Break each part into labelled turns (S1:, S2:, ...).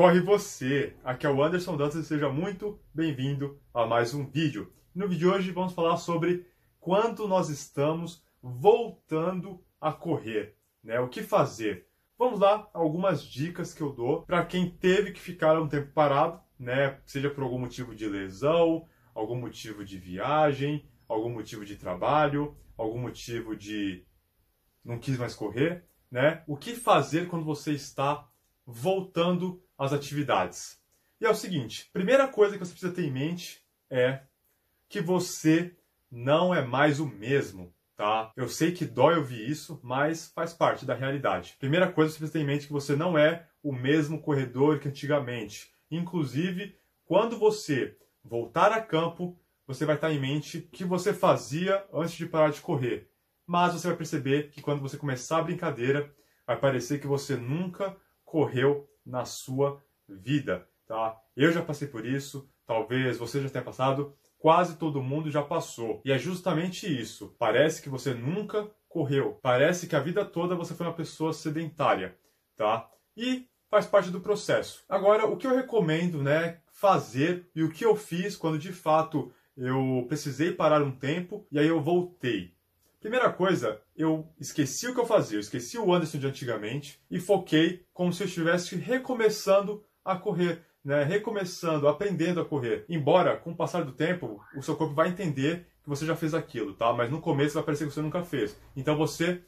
S1: Corre você! Aqui é o Anderson Dantas e seja muito bem-vindo a mais um vídeo. No vídeo de hoje vamos falar sobre quanto nós estamos voltando a correr, né? O que fazer? Vamos lá, algumas dicas que eu dou para quem teve que ficar um tempo parado, né? Seja por algum motivo de lesão, algum motivo de viagem, algum motivo de trabalho, algum motivo de não quis mais correr, né? O que fazer quando você está voltando às atividades. E é o seguinte: primeira coisa que você precisa ter em mente é que você não é mais o mesmo, tá? Eu sei que dói ouvir isso, mas faz parte da realidade. Primeira coisa que você precisa ter em mente é que você não é o mesmo corredor que antigamente. Inclusive, quando você voltar a campo, você vai estar em mente o que você fazia antes de parar de correr. Mas você vai perceber que quando você começar a brincadeira, vai parecer que você nunca correu na sua vida, tá? Eu já passei por isso, talvez você já tenha passado, quase todo mundo já passou. E é justamente isso. Parece que você nunca correu. Parece que a vida toda você foi uma pessoa sedentária, tá? E faz parte do processo. Agora, o que eu recomendo, né, fazer e o que eu fiz quando de fato eu precisei parar um tempo e aí eu voltei. Primeira coisa, eu esqueci o que eu fazia, eu esqueci o Anderson de antigamente e foquei como se eu estivesse recomeçando a correr, né? recomeçando, aprendendo a correr. Embora, com o passar do tempo, o seu corpo vai entender que você já fez aquilo, tá? Mas no começo vai parecer que você nunca fez. Então você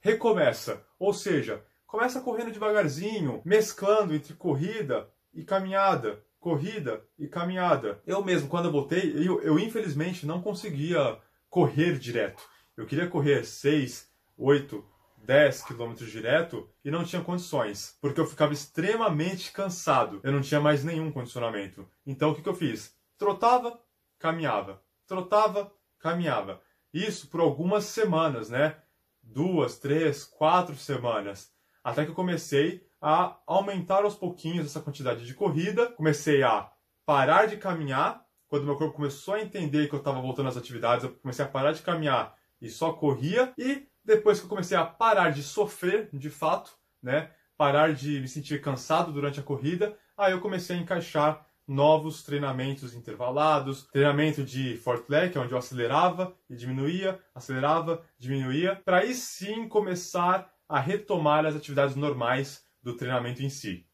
S1: recomeça, ou seja, começa correndo devagarzinho, mesclando entre corrida e caminhada, corrida e caminhada. Eu mesmo, quando eu voltei, eu, eu infelizmente não conseguia correr direto eu queria correr 6, 8, 10 quilômetros direto e não tinha condições, porque eu ficava extremamente cansado. Eu não tinha mais nenhum condicionamento. Então o que, que eu fiz? Trotava, caminhava. Trotava, caminhava. Isso por algumas semanas, né? Duas, três, quatro semanas. Até que eu comecei a aumentar aos pouquinhos essa quantidade de corrida. Comecei a parar de caminhar. Quando meu corpo começou a entender que eu estava voltando às atividades, eu comecei a parar de caminhar e só corria. E depois que eu comecei a parar de sofrer, de fato, né? Parar de me sentir cansado durante a corrida, aí eu comecei a encaixar novos treinamentos intervalados, treinamento de fortlek, é onde eu acelerava e diminuía, acelerava, diminuía, para aí sim começar a retomar as atividades normais do treinamento em si.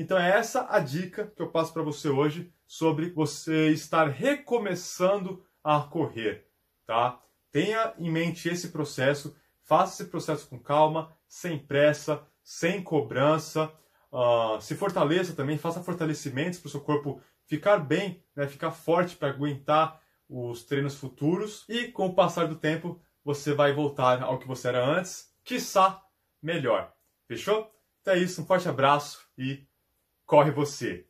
S1: Então é essa a dica que eu passo para você hoje sobre você estar recomeçando a correr, tá? Tenha em mente esse processo, faça esse processo com calma, sem pressa, sem cobrança. Uh, se fortaleça também, faça fortalecimentos para o seu corpo ficar bem, né, ficar forte para aguentar os treinos futuros. E com o passar do tempo, você vai voltar ao que você era antes, quiçá melhor. Fechou? Então é isso, um forte abraço e corre você!